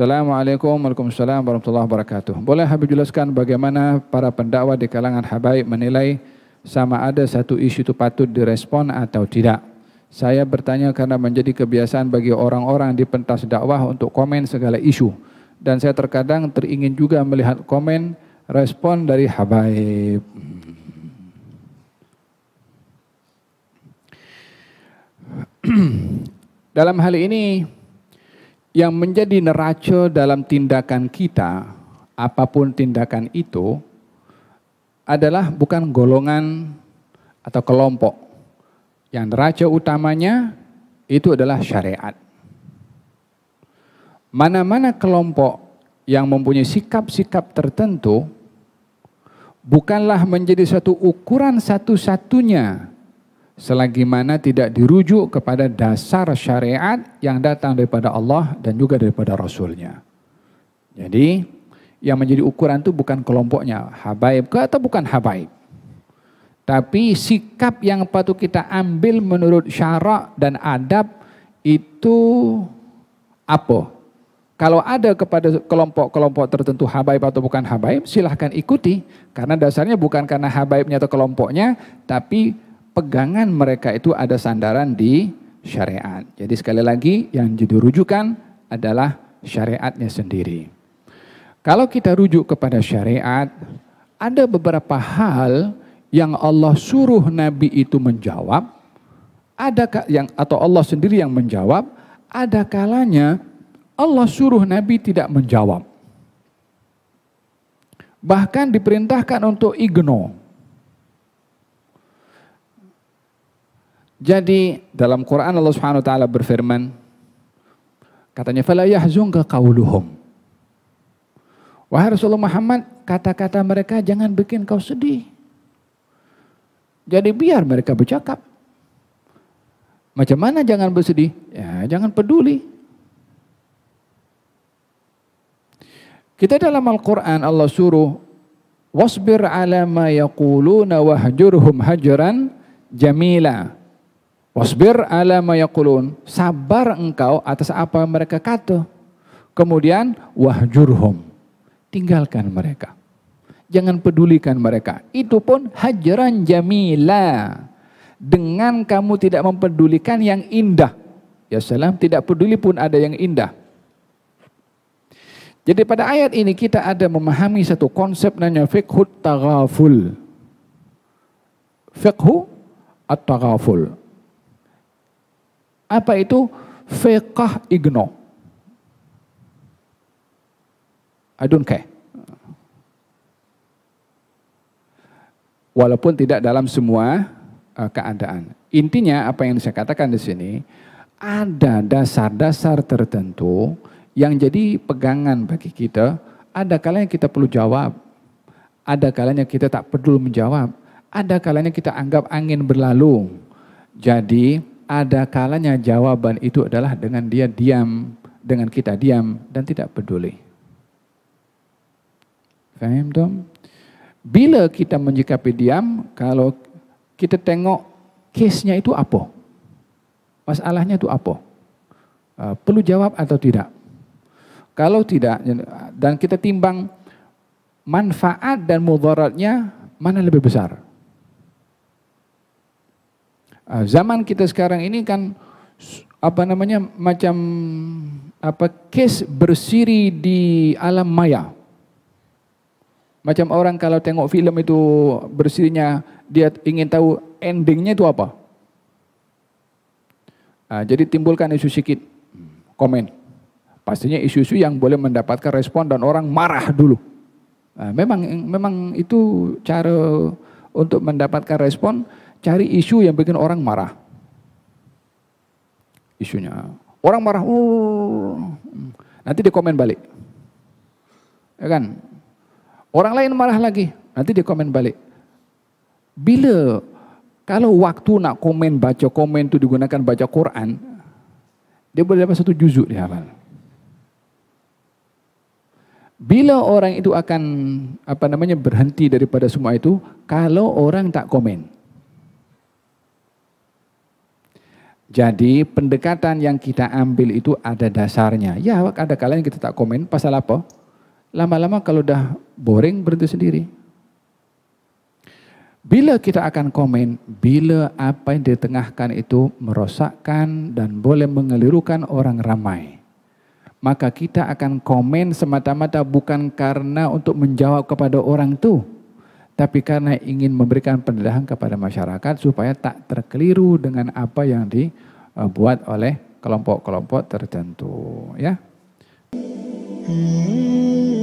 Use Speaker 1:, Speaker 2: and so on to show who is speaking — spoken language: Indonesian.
Speaker 1: Assalamualaikum warahmatullahi wabarakatuh. Boleh Habib jelaskan bagaimana para pendakwa di kalangan habaib menilai sama ada satu isu itu patut direspon atau tidak? Saya bertanya karena menjadi kebiasaan bagi orang-orang di pentas dakwah untuk komen segala isu. Dan saya terkadang teringin juga melihat komen respon dari habaib. Dalam hal ini yang menjadi neraca dalam tindakan kita, apapun tindakan itu, adalah bukan golongan atau kelompok. Yang neraca utamanya itu adalah syariat. Mana-mana kelompok yang mempunyai sikap-sikap tertentu, bukanlah menjadi satu ukuran satu-satunya selagi mana tidak dirujuk kepada dasar syariat yang datang daripada Allah dan juga daripada Rasulnya. Jadi yang menjadi ukuran itu bukan kelompoknya habaib ke atau bukan habaib. Tapi sikap yang patut kita ambil menurut syarak dan adab itu apa? Kalau ada kepada kelompok-kelompok tertentu habaib atau bukan habaib, silahkan ikuti. Karena dasarnya bukan karena habaibnya atau kelompoknya, tapi pegangan mereka itu ada sandaran di syariat. Jadi sekali lagi yang jadi rujukan adalah syariatnya sendiri. Kalau kita rujuk kepada syariat, ada beberapa hal yang Allah suruh Nabi itu menjawab, ada yang atau Allah sendiri yang menjawab, ada kalanya Allah suruh Nabi tidak menjawab. Bahkan diperintahkan untuk igno. Jadi dalam Quran Allah Subhanahu wa taala berfirman katanya fala yahzunka qauluhum. Wahai Rasulullah Muhammad, kata-kata mereka jangan bikin kau sedih. Jadi biar mereka bercakap. Macam mana jangan bersedih? Ya, jangan peduli. Kita dalam Al-Quran Allah suruh wasbir ala ma yaquluna wahjurhum hajran jamila. Wasbir ala mayakulun. Sabar engkau atas apa mereka kata. Kemudian wahjurhum. Tinggalkan mereka. Jangan pedulikan mereka. Itu pun hajaran jamila. Dengan kamu tidak mempedulikan yang indah. Ya salam, tidak peduli pun ada yang indah. Jadi pada ayat ini kita ada memahami satu konsep namanya fiqhut taghaful. Fiqhu at-taghaful apa itu? Fiqah igno. I don't care. Walaupun tidak dalam semua uh, keadaan. Intinya apa yang saya katakan di sini, ada dasar-dasar tertentu yang jadi pegangan bagi kita. Ada kalanya kita perlu jawab, ada kalanya kita tak perlu menjawab, ada kalanya kita anggap angin berlalu. Jadi ada kalanya jawaban itu adalah dengan dia diam, dengan kita diam dan tidak peduli. Faham dong? Bila kita menyikapi diam, kalau kita tengok case-nya itu apa? Masalahnya itu apa? Ah, perlu jawab atau tidak? Kalau tidak, dan kita timbang manfaat dan mudaratnya, mana lebih besar? Ah, zaman kita sekarang ini kan apa namanya macam apa case bersiri di alam maya. Macam orang kalau tengok film itu bersirinya dia ingin tahu endingnya itu apa. Nah, jadi timbulkan isu sedikit komen. Pastinya isu-isu yang boleh mendapatkan respon dan orang marah dulu. Nah, memang memang itu cara untuk mendapatkan respon, cari isu yang bikin orang marah. Isunya, orang marah, oh. nanti di komen balik. Ya kan? Orang lain marah lagi, nanti di komen balik. Bila kalau waktu nak komen baca komen itu digunakan baca Quran, dia boleh dapat satu juzuk di hafal. Bila orang itu akan apa namanya berhenti daripada semua itu kalau orang tak komen. Jadi pendekatan yang kita ambil itu ada dasarnya. Ya ada kalanya kita tak komen pasal apa? Lama-lama kalau dah boring berhenti sendiri. Bila kita akan komen, bila apa yang ditengahkan itu merosakkan dan boleh mengelirukan orang ramai maka kita akan komen semata-mata bukan karena untuk menjawab kepada orang itu, tapi karena ingin memberikan pendedahan kepada masyarakat supaya tak terkeliru dengan apa yang dibuat oleh kelompok-kelompok tertentu, ya. Hmm.